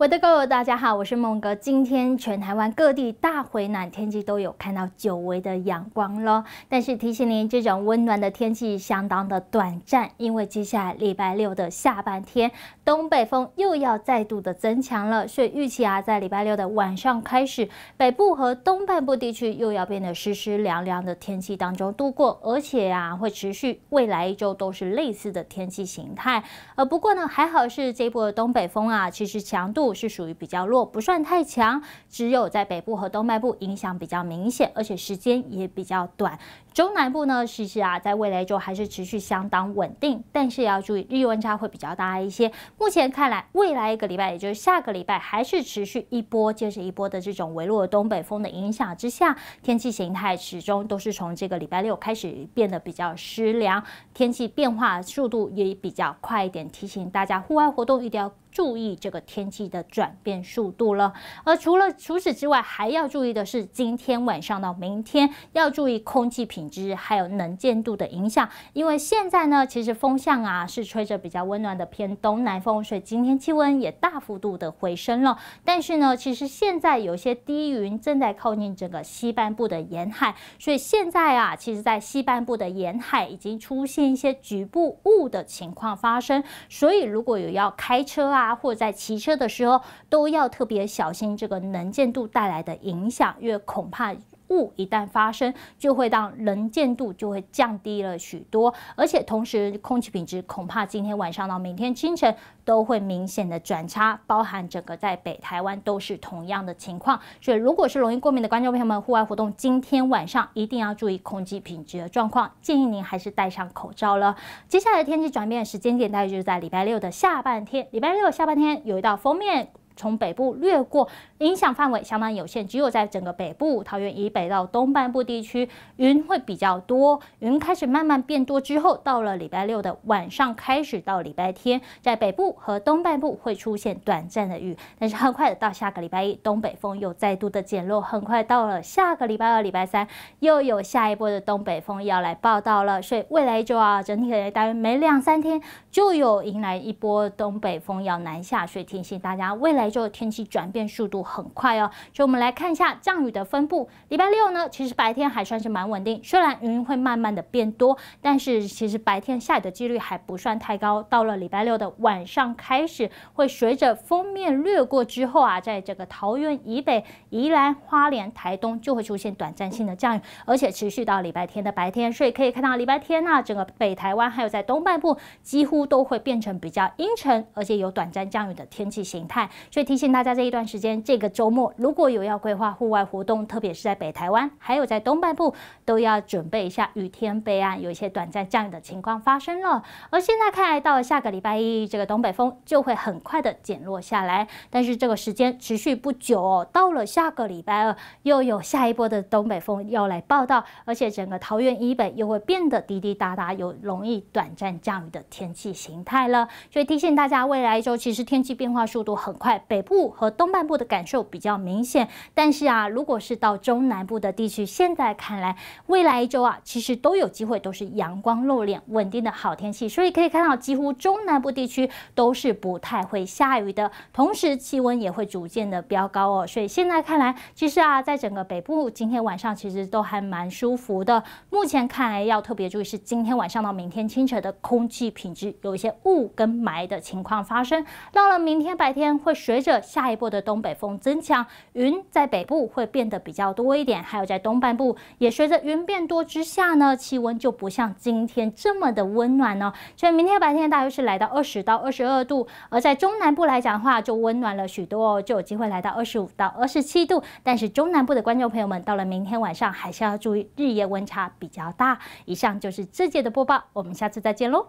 我的各位，大家好，我是梦哥。今天全台湾各地大回暖，天气都有看到久违的阳光咯。但是提醒您，这种温暖的天气相当的短暂，因为接下来礼拜六的下半天，东北风又要再度的增强了。所以预期啊，在礼拜六的晚上开始，北部和东半部地区又要变得湿湿凉凉的天气当中度过，而且啊，会持续未来一周都是类似的天气形态。呃，不过呢，还好是这波的东北风啊，其实强度。是属于比较弱，不算太强，只有在北部和东北部影响比较明显，而且时间也比较短。中南部呢，其实啊，在未来一周还是持续相当稳定，但是也要注意日温差会比较大一些。目前看来，未来一个礼拜，也就是下个礼拜，还是持续一波接着一波的这种微弱东北风的影响之下，天气形态始终都是从这个礼拜六开始变得比较湿凉，天气变化速度也比较快一点。提醒大家，户外活动一定要。注意这个天气的转变速度了。而除了除此之外，还要注意的是，今天晚上到明天要注意空气品质还有能见度的影响。因为现在呢，其实风向啊是吹着比较温暖的偏东南风，所以今天气温也大幅度的回升了。但是呢，其实现在有些低云正在靠近整个西半部的沿海，所以现在啊，其实在西半部的沿海已经出现一些局部雾的情况发生。所以如果有要开车啊，啊，或者在骑车的时候，都要特别小心这个能见度带来的影响，因为恐怕。雾一旦发生，就会让人见度就会降低了许多，而且同时空气品质恐怕今天晚上到明天清晨都会明显的转差，包含整个在北台湾都是同样的情况。所以如果是容易过敏的观众朋友们，户外活动今天晚上一定要注意空气品质的状况，建议您还是戴上口罩了。接下来天气转变的时间点大概就是在礼拜六的下半天，礼拜六下半天有一道封面。从北部掠过，影响范围相当有限，只有在整个北部、桃园以北到东半部地区，云会比较多。云开始慢慢变多之后，到了礼拜六的晚上开始，到礼拜天，在北部和东半部会出现短暂的雨，但是很快的到下个礼拜一，东北风又再度的减弱，很快到了下个礼拜二、礼拜三，又有下一波的东北风要来报道了。所以未来一周啊，整体的大约每两三天就有迎来一波东北风要南下，所以提醒大家未来。这天气转变速度很快哦，所以我们来看一下降雨的分布。礼拜六呢，其实白天还算是蛮稳定，虽然云会慢慢的变多，但是其实白天下雨的几率还不算太高。到了礼拜六的晚上开始，会随着封面掠过之后啊，在这个桃园以北、宜兰、花莲、台东就会出现短暂性的降雨，而且持续到礼拜天的白天。所以可以看到礼拜天呢，整个北台湾还有在东半部几乎都会变成比较阴沉，而且有短暂降雨的天气形态。所以提醒大家，这一段时间，这个周末如果有要规划户外活动，特别是在北台湾，还有在东半部，都要准备一下雨天备案。有一些短暂降雨的情况发生了。而现在看来，到了下个礼拜一，这个东北风就会很快的减弱下来。但是这个时间持续不久哦，到了下个礼拜二，又有下一波的东北风要来报道，而且整个桃园以北又会变得滴滴答答，有容易短暂降雨的天气形态了。所以提醒大家，未来一周其实天气变化速度很快。北部和东半部的感受比较明显，但是啊，如果是到中南部的地区，现在看来，未来一周啊，其实都有机会都是阳光露脸，稳定的好天气。所以可以看到，几乎中南部地区都是不太会下雨的，同时气温也会逐渐的飙高哦。所以现在看来，其实啊，在整个北部，今天晚上其实都还蛮舒服的。目前看来要特别注意是今天晚上到明天清晨的空气品质，有一些雾跟霾的情况发生。到了明天白天会。随着下一波的东北风增强，云在北部会变得比较多一点，还有在东半部也随着云变多之下呢，气温就不像今天这么的温暖哦。所以明天白天大约是来到二十到二十二度，而在中南部来讲的话，就温暖了许多哦，就有机会来到二十五到二十七度。但是中南部的观众朋友们，到了明天晚上还是要注意日夜温差比较大。以上就是这届的播报，我们下次再见喽。